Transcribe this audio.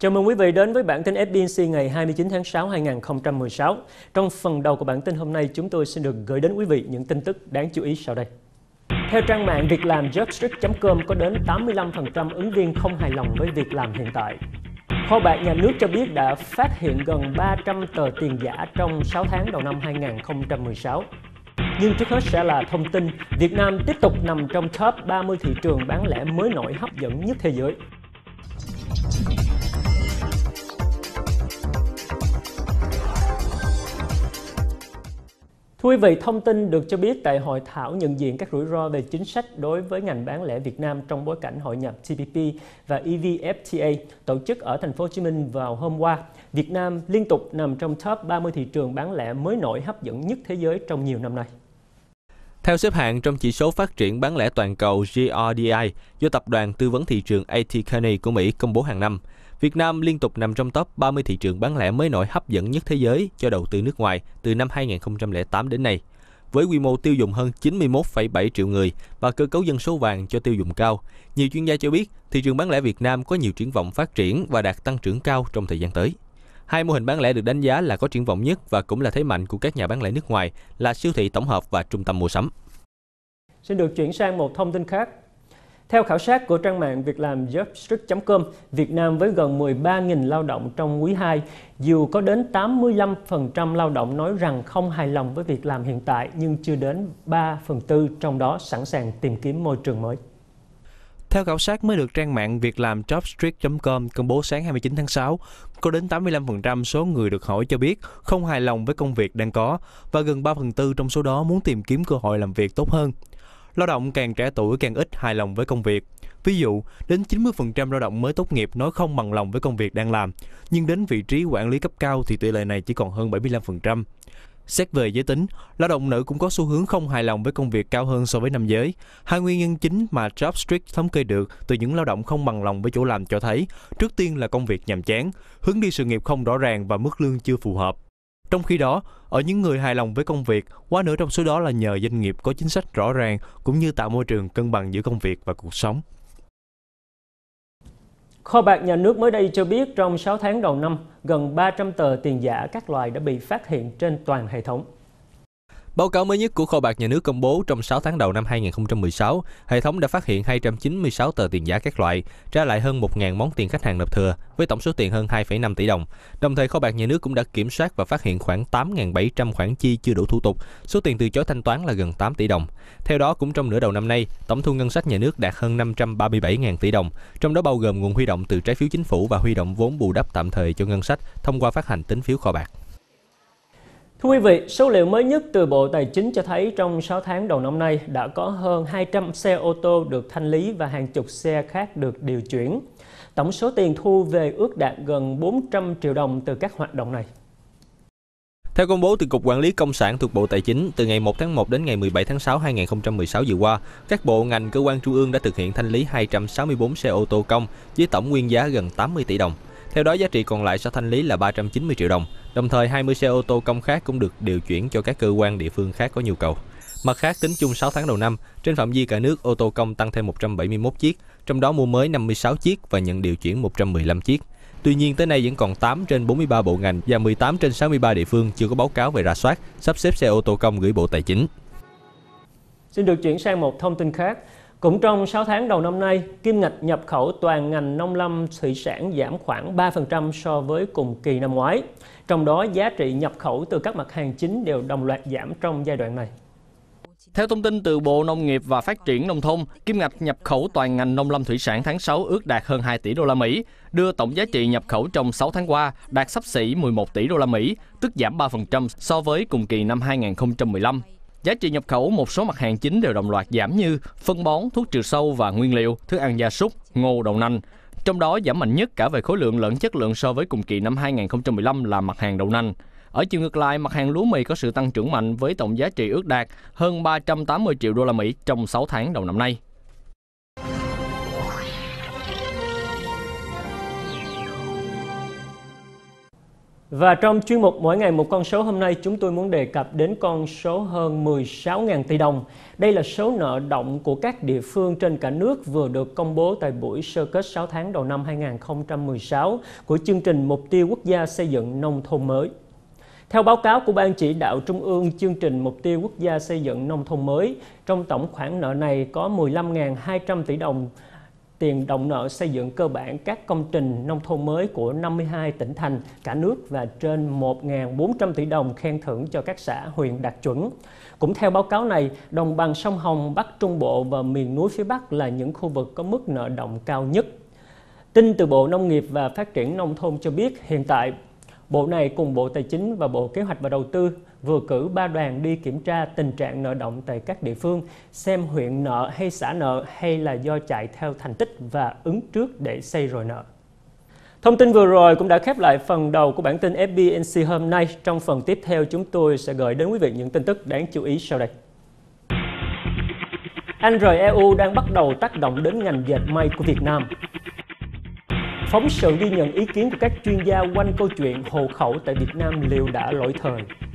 Chào mừng quý vị đến với bản tin FBNC ngày 29 tháng 6 2016. Trong phần đầu của bản tin hôm nay, chúng tôi xin được gửi đến quý vị những tin tức đáng chú ý sau đây. Theo trang mạng việc làm jobstreet com có đến 85% ứng viên không hài lòng với việc làm hiện tại. Kho bạc nhà nước cho biết đã phát hiện gần 300 tờ tiền giả trong 6 tháng đầu năm 2016. Nhưng trước hết sẽ là thông tin, Việt Nam tiếp tục nằm trong top 30 thị trường bán lẻ mới nổi hấp dẫn nhất thế giới. Thưa quý vị, thông tin được cho biết tại hội thảo nhận diện các rủi ro về chính sách đối với ngành bán lẻ Việt Nam trong bối cảnh hội nhập TPP và EVFTA tổ chức ở thành phố Hồ Chí Minh vào hôm qua. Việt Nam liên tục nằm trong top 30 thị trường bán lẻ mới nổi hấp dẫn nhất thế giới trong nhiều năm nay. Theo xếp hạng trong chỉ số phát triển bán lẻ toàn cầu GRDI do tập đoàn tư vấn thị trường AT Kearney của Mỹ công bố hàng năm, Việt Nam liên tục nằm trong top 30 thị trường bán lẻ mới nổi hấp dẫn nhất thế giới cho đầu tư nước ngoài từ năm 2008 đến nay. Với quy mô tiêu dùng hơn 91,7 triệu người và cơ cấu dân số vàng cho tiêu dùng cao, nhiều chuyên gia cho biết thị trường bán lẻ Việt Nam có nhiều triển vọng phát triển và đạt tăng trưởng cao trong thời gian tới. Hai mô hình bán lẻ được đánh giá là có triển vọng nhất và cũng là thế mạnh của các nhà bán lẻ nước ngoài là siêu thị tổng hợp và trung tâm mua sắm. Xin được chuyển sang một thông tin khác. Theo khảo sát của trang mạng việc làm jobstreet com Việt Nam với gần 13.000 lao động trong quý 2, dù có đến 85% lao động nói rằng không hài lòng với việc làm hiện tại nhưng chưa đến 3 phần tư trong đó sẵn sàng tìm kiếm môi trường mới. Theo khảo sát mới được trang mạng việc làm jobstreet.com công bố sáng 29 tháng 6, có đến 85% số người được hỏi cho biết không hài lòng với công việc đang có và gần 3 phần tư trong số đó muốn tìm kiếm cơ hội làm việc tốt hơn. Lao động càng trẻ tuổi càng ít hài lòng với công việc. Ví dụ, đến 90% lao động mới tốt nghiệp nói không bằng lòng với công việc đang làm, nhưng đến vị trí quản lý cấp cao thì tỷ lệ này chỉ còn hơn 75%. Xét về giới tính, lao động nữ cũng có xu hướng không hài lòng với công việc cao hơn so với nam giới. Hai nguyên nhân chính mà JobStreet thống kê được từ những lao động không bằng lòng với chỗ làm cho thấy, trước tiên là công việc nhàm chán, hướng đi sự nghiệp không rõ ràng và mức lương chưa phù hợp. Trong khi đó, ở những người hài lòng với công việc, quá nửa trong số đó là nhờ doanh nghiệp có chính sách rõ ràng cũng như tạo môi trường cân bằng giữa công việc và cuộc sống. Kho bạc nhà nước mới đây cho biết trong 6 tháng đầu năm, gần 300 tờ tiền giả các loại đã bị phát hiện trên toàn hệ thống. Báo cáo mới nhất của Kho bạc Nhà nước công bố trong 6 tháng đầu năm 2016, hệ thống đã phát hiện 296 tờ tiền giả các loại, trả lại hơn 1.000 món tiền khách hàng nộp thừa với tổng số tiền hơn 2,5 tỷ đồng. Đồng thời, Kho bạc Nhà nước cũng đã kiểm soát và phát hiện khoảng 8.700 khoản chi chưa đủ thủ tục, số tiền từ chối thanh toán là gần 8 tỷ đồng. Theo đó, cũng trong nửa đầu năm nay, tổng thu ngân sách nhà nước đạt hơn 537.000 tỷ đồng, trong đó bao gồm nguồn huy động từ trái phiếu chính phủ và huy động vốn bù đắp tạm thời cho ngân sách thông qua phát hành tín phiếu kho bạc. Thưa quý vị, số liệu mới nhất từ Bộ Tài chính cho thấy trong 6 tháng đầu năm nay đã có hơn 200 xe ô tô được thanh lý và hàng chục xe khác được điều chuyển. Tổng số tiền thu về ước đạt gần 400 triệu đồng từ các hoạt động này. Theo công bố từ Cục Quản lý Công sản thuộc Bộ Tài chính, từ ngày 1 tháng 1 đến ngày 17 tháng 6 2016 vừa qua, các bộ ngành cơ quan trung ương đã thực hiện thanh lý 264 xe ô tô công với tổng nguyên giá gần 80 tỷ đồng. Theo đó, giá trị còn lại sẽ thanh lý là 390 triệu đồng. Đồng thời, 20 xe ô tô công khác cũng được điều chuyển cho các cơ quan địa phương khác có nhu cầu. Mặt khác, tính chung 6 tháng đầu năm, trên phạm vi cả nước ô tô công tăng thêm 171 chiếc, trong đó mua mới 56 chiếc và nhận điều chuyển 115 chiếc. Tuy nhiên, tới nay vẫn còn 8 trên 43 bộ ngành và 18 trên 63 địa phương chưa có báo cáo về rà soát, sắp xếp xe ô tô công gửi Bộ Tài chính. Xin được chuyển sang một thông tin khác. Cũng trong 6 tháng đầu năm nay, kim ngạch nhập khẩu toàn ngành nông lâm thủy sản giảm khoảng 3% so với cùng kỳ năm ngoái. Trong đó, giá trị nhập khẩu từ các mặt hàng chính đều đồng loạt giảm trong giai đoạn này. Theo thông tin từ Bộ Nông nghiệp và Phát triển Nông thôn, kim ngạch nhập khẩu toàn ngành nông lâm thủy sản tháng 6 ước đạt hơn 2 tỷ đô la Mỹ, đưa tổng giá trị nhập khẩu trong 6 tháng qua đạt sắp xỉ 11 tỷ đô la Mỹ, tức giảm 3% so với cùng kỳ năm 2015. Giá trị nhập khẩu một số mặt hàng chính đều đồng loạt giảm như phân bón, thuốc trừ sâu và nguyên liệu, thức ăn gia súc, ngô đậu nành. Trong đó giảm mạnh nhất cả về khối lượng lẫn chất lượng so với cùng kỳ năm 2015 là mặt hàng đậu nành. Ở chiều ngược lại, mặt hàng lúa mì có sự tăng trưởng mạnh với tổng giá trị ước đạt hơn 380 triệu đô la Mỹ trong 6 tháng đầu năm nay. Và trong chuyên mục Mỗi ngày một con số hôm nay chúng tôi muốn đề cập đến con số hơn 16.000 tỷ đồng. Đây là số nợ động của các địa phương trên cả nước vừa được công bố tại buổi sơ kết 6 tháng đầu năm 2016 của chương trình Mục tiêu Quốc gia xây dựng nông thôn mới. Theo báo cáo của Ban chỉ đạo Trung ương chương trình Mục tiêu Quốc gia xây dựng nông thôn mới, trong tổng khoản nợ này có 15.200 tỷ đồng tiền động nợ xây dựng cơ bản các công trình nông thôn mới của 52 tỉnh thành cả nước và trên 1.400 tỷ đồng khen thưởng cho các xã huyện đạt chuẩn. Cũng theo báo cáo này, đồng bằng sông Hồng, Bắc Trung Bộ và miền núi phía Bắc là những khu vực có mức nợ động cao nhất. Tin từ Bộ Nông nghiệp và Phát triển Nông thôn cho biết hiện tại, Bộ này cùng Bộ Tài chính và Bộ Kế hoạch và Đầu tư vừa cử ba đoàn đi kiểm tra tình trạng nợ động tại các địa phương, xem huyện nợ hay xã nợ hay là do chạy theo thành tích và ứng trước để xây rồi nợ. Thông tin vừa rồi cũng đã khép lại phần đầu của bản tin FBNC hôm nay. Trong phần tiếp theo chúng tôi sẽ gửi đến quý vị những tin tức đáng chú ý sau đây. Anh rời EU đang bắt đầu tác động đến ngành dệt may của Việt Nam. Phóng sự ghi nhận ý kiến của các chuyên gia quanh câu chuyện hộ khẩu tại Việt Nam liệu đã lỗi thời.